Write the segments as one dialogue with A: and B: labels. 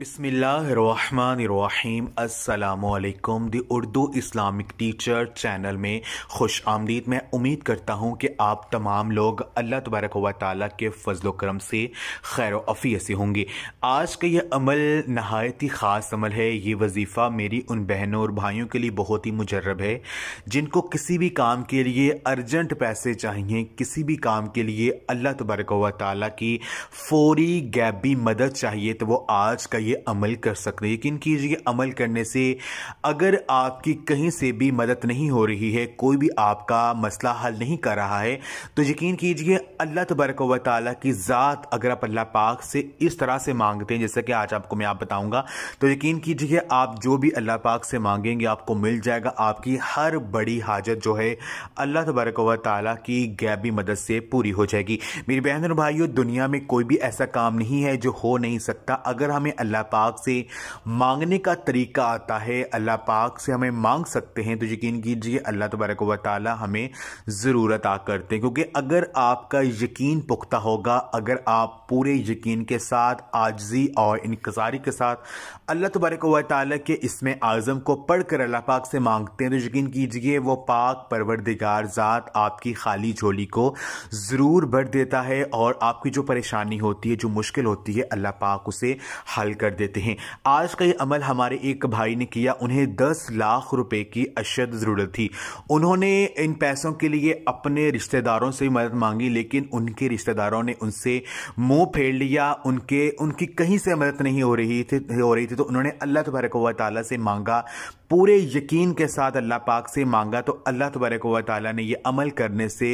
A: बिसमीम अल्लाम the Urdu Islamic teacher channel में खुश आमदीद मैं उम्मीद करता हूँ कि आप तमाम लोग अल्लाह तबारक व ताली के फ़जल करम से खैर अफ़ी से होंगे आज का यह अमल नहायत ही ख़ास अमल है ये वजीफ़ा मेरी उन बहनों और भाइयों के लिए बहुत ही मुजरब है जिनको किसी भी काम के लिए अर्जेंट पैसे चाहिए किसी भी काम के लिए अल्लाह तबारक व ताली की फ़ौरी गैबी मदद चाहिए तो वो आज का लिए अमल कर सकते हैं यकीन कीजिए अमल करने से अगर आपकी कहीं से भी मदद नहीं हो रही है कोई भी आपका मसला हल नहीं कर रहा है तो यकीन कीजिए अल्लाह तबरक व ताली की ज़ात अगर आप अल्लाह पाक से इस तरह से मांगते हैं जैसा कि आज आपको मैं आप बताऊँगा तो यकीन कीजिए आप जो भी अल्लाह पाक से मांगेंगे आपको मिल जाएगा आपकी हर बड़ी हाजत जो है अल्लाह तबरक व ताली की गैबी मदद से पूरी हो जाएगी मेरी बहन और भाइयों दुनिया में कोई भी ऐसा काम नहीं है जो हो नहीं सकता अगर हमें अल्लाह पाक से मांगने का तरीका आता है अल्लाह पाक से हमें मांग सकते हैं तो यकीन कीजिए अल्लाह तबारक व ताली हमें ज़रूरत आ करते हैं क्योंकि अगर आपका यकीन पुख्ता होगा अगर आप पूरे यकीन के साथ आजजी और इनकसारी के साथ अल्लाह तबारक व ताली के इसमें आज़म को पढ़ कर अल्लाह पाक से मांगते हैं तो यकीन कीजिए वह पाक परवरदिगार ज़ात आपकी खाली झोली को ज़रूर भर देता है और आपकी जो परेशानी होती है जो मुश्किल होती है अल्लाह पाक उसे हल कर देते हैं आज का ये अमल हमारे एक भाई ने किया उन्हें दस लाख रुपए की अशद ज़रूरत थी उन्होंने इन पैसों के लिए अपने रिश्तेदारों से मदद मांगी लेकिन उनके रिश्तेदारों ने उनसे मुंह फेर लिया उनके उनकी कहीं से मदद नहीं हो रही थी हो रही थी तो उन्होंने अल्लाह तबारक वाली से मांगा पूरे यकीन के साथ अल्लाह पाक से मांगा तो अल्लाह तबारक वाली ने यह अमल करने से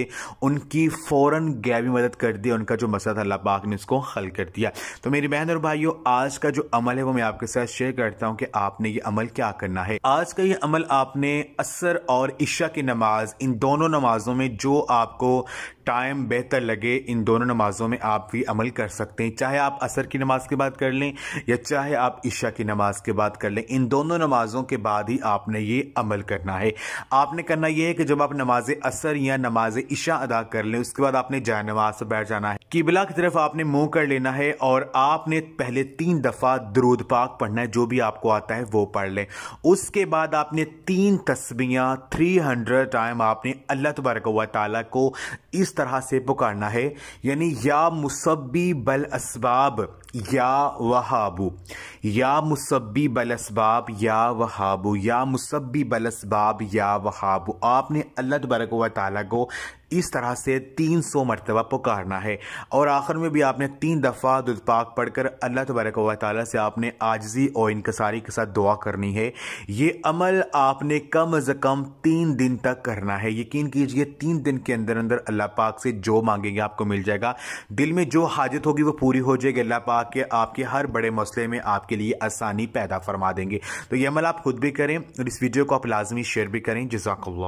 A: उनकी फ़ौर गैबी मदद कर दी उनका जो मसला था अल्लाह पाक ने उसको हल कर दिया तो मेरी बहन और भाइयों आज का जो अमल है वो मैं आपके साथ शेयर करता हूँ कि आपने ये अमल क्या करना है आज का ये अमल आपने असर और ईशा की नमाज इन दोनों नमाजों में जो आपको टाइम बेहतर लगे इन दोनों नमाज़ों में आप भी अमल कर सकते हैं चाहे आप असर की नमाज़ के बाद कर लें या चाहे आप ईशा की नमाज़ के बाद कर लें इन दोनों नमाज़ों के बाद ही आपने ये अमल करना है आपने करना यह है कि जब आप नमाज असर या नमाज ईशा अदा कर लें उसके बाद आपने जाए नमाज पर बैठ जाना है किबला की तरफ आपने मुंह कर लेना है और आपने पहले तीन दफ़ा दरूद पाक पढ़ना है जो भी आपको आता है वो पढ़ लें उसके बाद आपने तीन तस्बियाँ थ्री हंड्रेड टाइम आपने अल्लाह तबारक वाली को इस तरह से पुकारना है यानी या मुसब्बी बल असबाब या वहाबू या मुसब्बी बलसबाब या वहाबू या मुसब्बी बलसबाब या वहाबू आपने अल्लाह तबरक व ताली को इस तरह से तीन सौ मरतबा पुकारना है और आखिर में भी आपने तीन दफ़ा दुदपाक पढ़कर अल्लाह तबरक व ताली से आपने आजजी और इनकसारी के साथ दुआ करनी है ये अमल आपने कम अज़ कम तीन दिन तक करना है यकीन कीजिए तीन दिन के अंदर अंदर अल्लाह पाक से जो मांगेंगे आपको मिल जाएगा दिल में जो हाजत होगी वह पूरी हो जाएगी अल्लाह पाक आपके आपके हर बड़े मसले में आपके लिए आसानी पैदा फरमा देंगे तो ये अमल आप खुद भी करें और इस वीडियो को आप लाजमी शेयर भी करें जजाकल्ला